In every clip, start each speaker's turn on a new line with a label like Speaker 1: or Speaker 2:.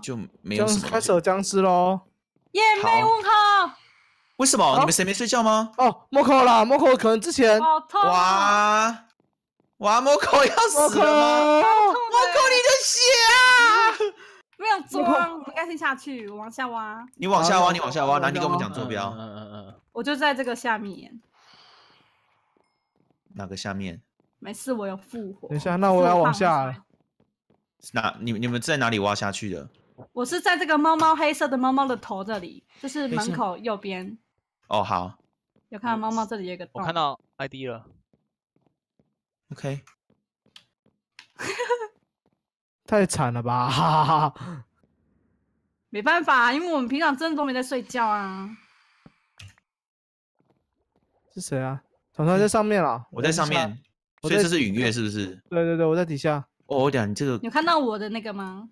Speaker 1: 就没有什么。开始
Speaker 2: 僵尸喽！
Speaker 3: 耶，没问号。
Speaker 2: 为什么？你们谁没睡觉吗？哦，莫口了，莫口可能之前哇哇，
Speaker 1: 莫口要死了吗？莫
Speaker 3: 可你的血啊！没有装，我们赶紧下去，往下挖。你
Speaker 1: 往下挖，你往下挖，那你跟我们讲坐标。嗯嗯
Speaker 3: 嗯。我就在这个下面。
Speaker 1: 哪个下面？
Speaker 3: 没事，我要复活。等一下，那我要往
Speaker 1: 下。那你你们在哪里挖下去的？
Speaker 3: 我是在这个猫猫黑色的猫猫的头这里，就是门口右边。哦，好。有看到猫猫这里有个洞。我看
Speaker 1: 到 ID 了。OK。
Speaker 2: 太惨了吧！哈哈。哈。
Speaker 3: 没办法，因为我们平常真的都没在睡觉啊。
Speaker 2: 是谁啊？常常在上面了。我在上面，所以这是允月是
Speaker 1: 不是？对对对，我在底下。哦，我讲你这个。
Speaker 3: 有看到我的那个吗？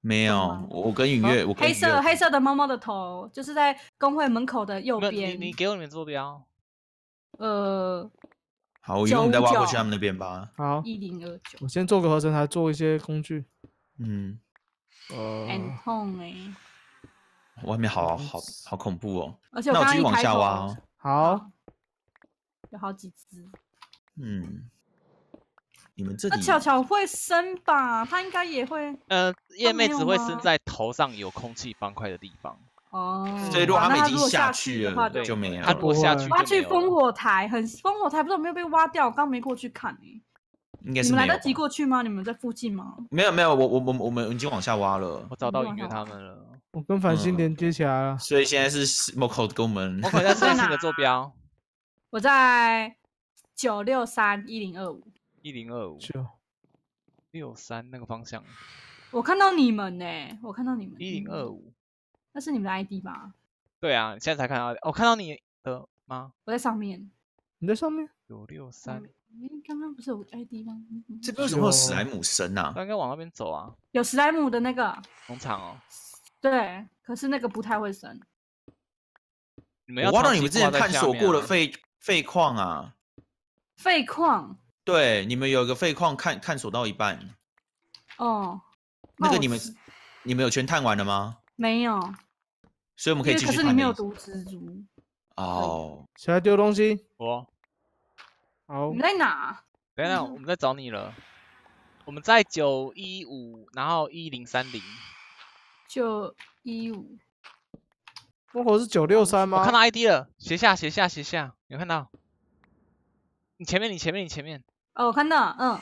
Speaker 1: 没有，我跟影月，我黑色黑
Speaker 3: 色的猫猫的头，就是在工会门口的右边。你给
Speaker 1: 我你的坐标。
Speaker 3: 呃。
Speaker 1: 好，我一会再挖过去他们那边吧。
Speaker 2: 好。一零二九。我先做个合成还做一些工具。嗯。呃。
Speaker 1: 很痛哎。外面好好好恐怖哦。而且我刚刚一往下挖。好。
Speaker 3: 有好几只。
Speaker 1: 嗯。你们这那巧巧
Speaker 3: 会生吧？她应该也会。
Speaker 1: 呃，叶妹只会生在头上有空气方块的地方。
Speaker 3: 哦。所以如果他们已经下去了，对，就就
Speaker 1: 没有。他不下去挖去烽
Speaker 3: 火台，很烽火台不是没有被挖掉？刚没过去看诶。
Speaker 1: 你们来得及
Speaker 3: 过去吗？你们在附近吗？
Speaker 1: 没有没有，我我我我们已经往下挖了。我找到隐约他们了。
Speaker 2: 我跟繁星连接起来了。
Speaker 1: 所以现在是 m o c o 跟我们。m o c 最 a 的坐标，
Speaker 3: 我在九六三一零二五。
Speaker 1: 一零二五九六三那个方向，
Speaker 3: 我看到你们呢，我看到你们一零二五，那是你们的 ID 吧？
Speaker 1: 对啊，现在才看到的，我看到你的吗？
Speaker 3: 我在上面，
Speaker 1: 你在上面九六三，
Speaker 3: 刚刚不是有 ID 吗？
Speaker 1: 这为什么有史莱姆生啊？刚刚往那边走啊，
Speaker 3: 有史莱姆的那个农场哦，对，可是那个不太会生。
Speaker 1: 我挖到你们之前探索过的废废矿啊，
Speaker 3: 废矿。
Speaker 1: 对，你们有个废矿，探探索到一半。
Speaker 3: 哦，那个你们，
Speaker 1: 你们有全探完了吗？没有。所以我们可以继续可是你没有
Speaker 3: 毒蜘蛛。
Speaker 1: 哦。谁来丢东西？我。好。你在哪？等等，我们在找你了。我们在九一五，然后一零三零。
Speaker 2: 九一五。我我是九六三吗？我看到 ID 了，
Speaker 1: 斜下，斜下，斜下，有看到。你前面，你前面，你前面。
Speaker 3: 哦，我看到，嗯，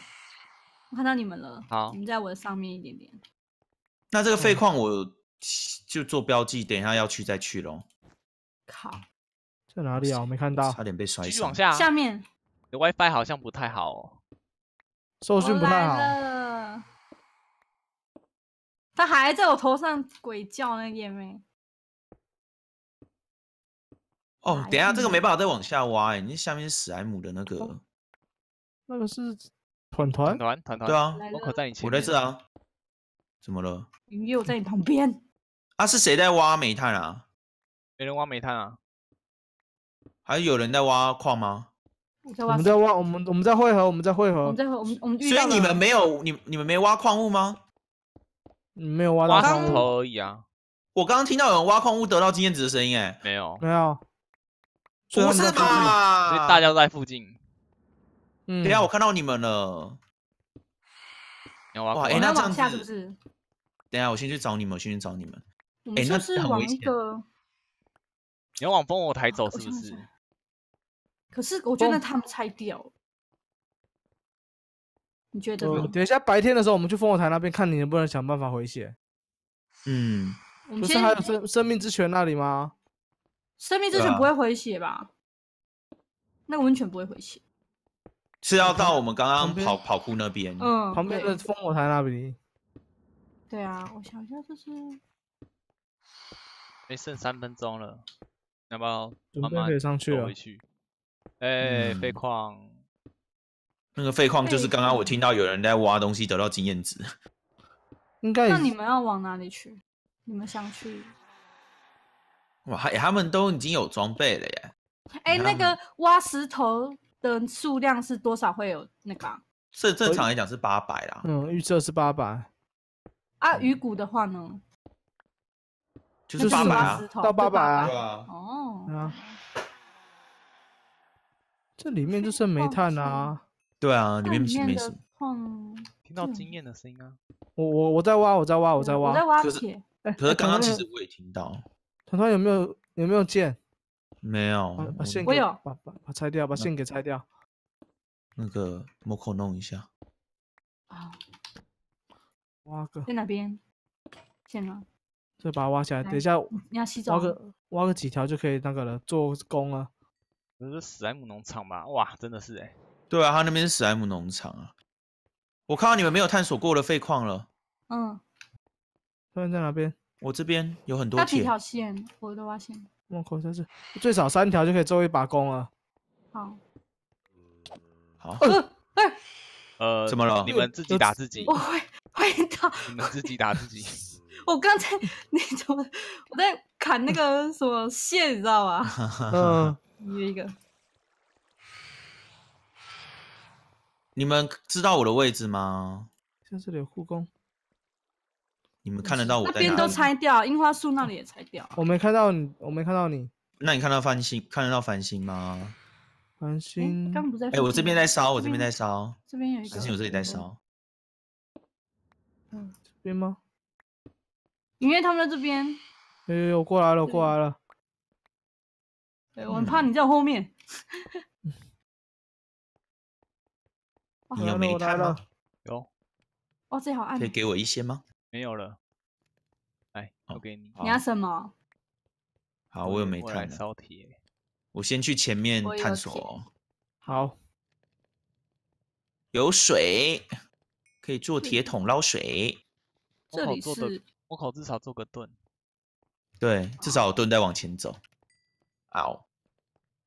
Speaker 3: 我看到你们了。好，你们在我的上面一点点。
Speaker 1: 那这个废矿我就做标记，等一下要去再去喽。
Speaker 3: 靠，
Speaker 2: 在哪里啊？我没看到，差点被摔。继
Speaker 1: 续
Speaker 3: 往下。下面。
Speaker 1: WiFi 好像不太好哦，
Speaker 2: 受讯不太好。
Speaker 3: 他还在我头上鬼叫，那页面。
Speaker 1: 哦，等一下，这个没办法再往下挖哎，你下面是史莱姆的那个。那个是团团团团对啊，我可在你前，我在这啊，怎么了？
Speaker 3: 音乐我在
Speaker 2: 你旁边。
Speaker 1: 啊，是谁在挖煤炭啊？没人挖煤炭啊？还有人在挖矿吗？
Speaker 3: 我们在挖，
Speaker 2: 我们我们在汇合，我们在汇合，我们
Speaker 3: 在我们我们。所以你们没
Speaker 1: 有，你你们没挖矿物吗？没有挖到矿头而已啊。我刚刚听到有人挖矿物得到经验值的声音，哎，没有，没
Speaker 2: 有，不是吧？所以大家
Speaker 1: 都在附近。嗯，等下我看到你们了。哇，啊，那往下是不是？等下我先去找你们，先去找你们。哎，那往一个，你要往烽火台走是不是？
Speaker 3: 可是我觉得他们拆掉。你觉得呢？
Speaker 2: 等下白天的时候，我们去烽火台那边看，你能不能想办法回血？
Speaker 1: 嗯，
Speaker 3: 不是还有生
Speaker 2: 生命之泉那里吗？
Speaker 3: 生命之泉不会回血吧？那个温泉不会回血。
Speaker 1: 是要到我们刚刚跑跑酷那边，嗯，旁边的烽火台那边。
Speaker 3: 对啊，我想一下，就
Speaker 1: 是没剩三分钟了，要不要备可以上去了，回去。哎，废矿，那个废矿就是刚刚我听到有人在挖东西得到经验值，
Speaker 3: 应该。那你们要往哪里去？你们想去？
Speaker 1: 哇，他们都已经有装备了耶！
Speaker 3: 哎，那个挖石头。的数量是多少？会有那个
Speaker 1: 正正常来讲是八百啦，
Speaker 2: 嗯，预测是八百
Speaker 3: 啊。鱼骨的话呢，
Speaker 1: 就是八百啊，到八百啊。
Speaker 2: 哦，啊，这里面就剩煤炭啊。
Speaker 1: 对啊，里面不是没什么。嗯，听到惊艳的声音啊！
Speaker 2: 我我我在挖，我在挖，我在挖。我在挖铁。可是刚刚 其实我也听到。团团有没有有没有见？没有，我有把把把拆掉，把线给拆掉。
Speaker 1: 那个门口弄一下。
Speaker 3: 啊，挖个在哪边？现
Speaker 1: 场。
Speaker 2: 就把它挖起来，等一下你要洗澡。挖个挖个几条就可以那个了，做
Speaker 1: 工了。这是史莱姆农场吧？哇，真的是哎。对啊，他那边是史莱姆农场啊。我看到你们没有探索过的废矿了。嗯。它们在哪边？我这边有很多。它几
Speaker 3: 条线，我都挖线。
Speaker 1: 我靠，这是最少三
Speaker 2: 条就可以做一把弓了。
Speaker 3: 好，
Speaker 1: 好。呃，怎么了？你们自己打自己。我会会打。你们自己打自己。我
Speaker 3: 刚才那种，我在砍那个什么线，你知道吗？
Speaker 1: 嗯。约一个。你们知道我的位置吗？
Speaker 2: 在这里护工。
Speaker 1: 你们看得到我？那边都拆
Speaker 3: 掉，樱花树那里也拆掉。
Speaker 1: 我没看到你，我没看到你。那你看到繁星？看得到繁星吗？繁星刚
Speaker 2: 不在。哎，我这边在烧，我这边在
Speaker 1: 烧。这
Speaker 2: 边有一个。繁星，我这里在烧。嗯，这边吗？
Speaker 3: 音乐他们在这边。
Speaker 2: 哎呦，我过来了，过来了。
Speaker 3: 对，我很怕你在我后面。
Speaker 2: 你有煤炭吗？
Speaker 1: 有。
Speaker 3: 哇，这好暗。可以
Speaker 1: 给我一些吗？没有了，来，我给你。你要什么？好，我有煤炭了。我先去前面探索。好，有水，可以做铁桶捞水。这里是，我靠，至少做个盾。对，至少盾再往前走。好。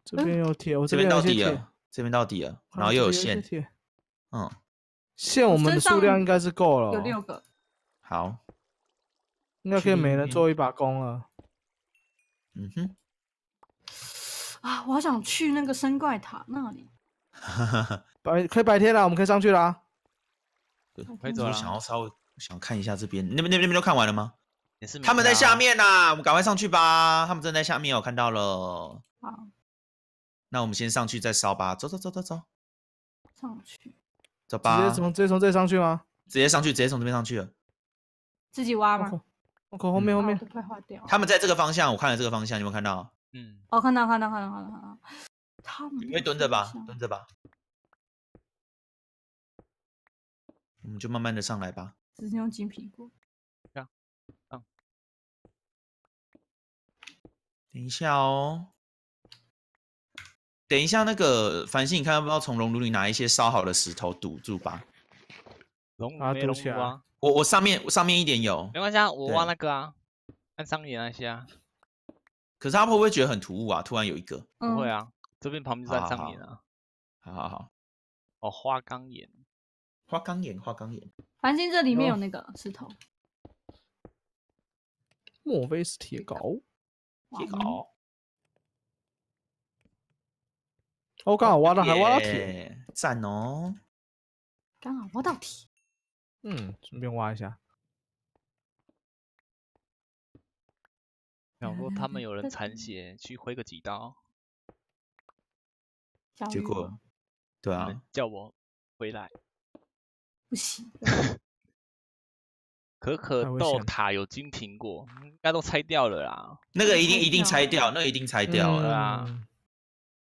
Speaker 1: 这边有铁，这边到底了，这边到底了，然后又有线。嗯，线我们的数量应该是够了，有六个。好，
Speaker 2: 应该可以每人做一把弓了。嗯哼，
Speaker 3: 啊，我好想去那个升怪塔那里。
Speaker 2: 白可以白天了，我们可以上去
Speaker 1: 了。可以走了。想要稍微想看一下这边，那边、那边、那边都看完了吗？也是。他们在下面呢，我们赶快上去吧。他们正在下面，我看到了。好，那我们先上去再烧吧。走走走走走，上去。走吧，直接从
Speaker 2: 直接从这上去吗？
Speaker 1: 直接上去，直接从这边上去了。
Speaker 3: 自己挖吗？我靠，后面后面都快化掉。
Speaker 1: 他们在这个方向，我看了这个方向，你有没有看到？嗯，
Speaker 3: 哦，看到，看到，看到，看到，看到。
Speaker 1: 他们会蹲着吧？蹲着吧。我们就慢慢的上来吧。
Speaker 3: 直接用金苹果。
Speaker 1: 等一下哦。等一下，那个繁星，你看要不要从熔炉里拿一些烧好的石头堵住吧？熔炉没东啊。我我上面上面一点有，没关系，啊，我挖那个啊，按张岩那些啊。可是他会不会觉得很突兀啊？突然有一个，不会啊，这边旁边就在张岩啊。好好好，哦，花岗岩，花岗岩，花岗岩。繁星这里面有
Speaker 3: 那个石头，
Speaker 2: 莫非是铁镐？铁镐。哦，刚好挖到还挖到铁，
Speaker 1: 赞哦。
Speaker 2: 刚好挖到铁。嗯，顺便挖一下。
Speaker 1: 想说他们有人残血，去挥个几刀。结果，对啊，叫我回来。
Speaker 3: 不行。
Speaker 1: 可可豆塔有金苹果，应该都拆掉了啦。那个一定一定拆掉，那一定拆掉了。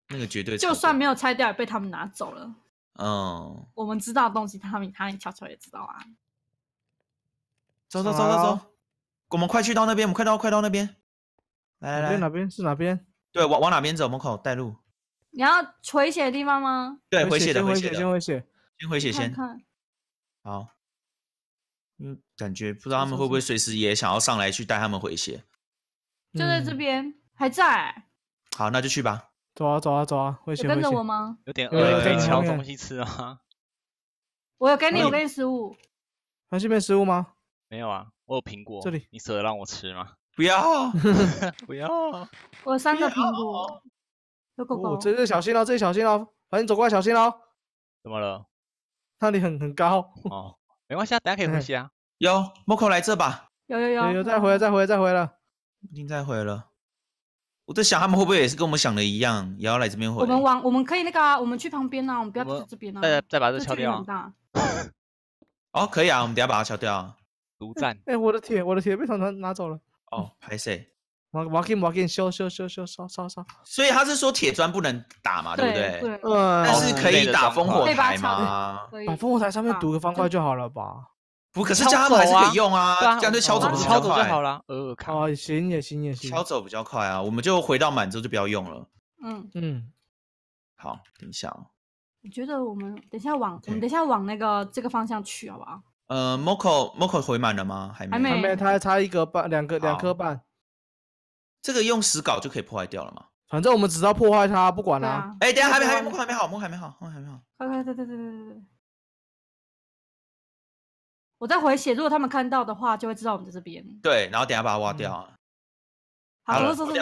Speaker 1: 那个绝对。就
Speaker 3: 算没有拆掉，也被他们拿走了。
Speaker 1: 嗯，
Speaker 3: 我们知道东西他们，他们悄悄也知道啊。
Speaker 1: 走走走走走，我们快去到那边，我们快到快到那边。来来来，哪边是哪边？对，往往哪边走，门口带路。
Speaker 3: 你要回血的地方吗？
Speaker 1: 对，回血的回血，先回血，先回血先。好，嗯，感觉不知道他们会不会随时也想要上来去带他们回血。
Speaker 3: 就在这边，还在。
Speaker 1: 好，那就去吧。
Speaker 2: 走啊走啊走啊！会跟着我吗？
Speaker 1: 有点饿，可以抢东西吃啊！
Speaker 3: 我有给你，我给你食物。
Speaker 2: 韩信没食物吗？
Speaker 1: 没有啊，我有苹果。这里你舍得让我吃吗？
Speaker 2: 不要 不要。
Speaker 3: 我三个苹果。
Speaker 2: 有狗狗。这里小心哦，这里小心喽！韩信走过来小心哦。怎么了？那里很很高。
Speaker 1: 哦，没关系，啊，大家可以呼吸啊。有，莫可来这吧。有有有有，
Speaker 2: 再回再回再回了，
Speaker 1: 一定再回了。我在想他们会不会也是跟我们想的一样，也要来这边回我们
Speaker 3: 往，我们可以那个，我们去旁边啊，我们不要在这边啊。再
Speaker 1: 再把这敲掉。哦，可以啊，我们等下把它敲掉。独占。
Speaker 2: 哎，我的铁，我的铁被他们拿走了。
Speaker 1: 哦，拍谁？
Speaker 2: 我我给你修修修修修修。消。
Speaker 1: 所以他是说铁砖不能打嘛，对不对？对。但是可以打烽火台吗？可以。烽火台上面堵个方块
Speaker 2: 就好了吧？不，可是这他们还是可以用啊，这样就敲走敲走就好
Speaker 1: 了，呃，看，行也行也行。敲走比较快啊，我们就回到满洲就不要用了。嗯嗯，好，等一下哦。
Speaker 3: 我觉得我们等一下往，我们等一下往那个这个方向去，好不好？
Speaker 1: 呃，Moco Moco 回满了吗？还没，还没，他还差一个
Speaker 2: 半，两个，两颗半。
Speaker 1: 这个用石镐就可以破坏掉了吗？反正我们只要
Speaker 2: 破坏它，不管了。
Speaker 1: 哎，等下还没还没 m 还没好 m 还没好 m 还没好。快快快快快快快！
Speaker 3: 我在回血，如果他们看到的话，就会知道我们在这边。
Speaker 1: 对，然后等下把它挖掉。好，说说说。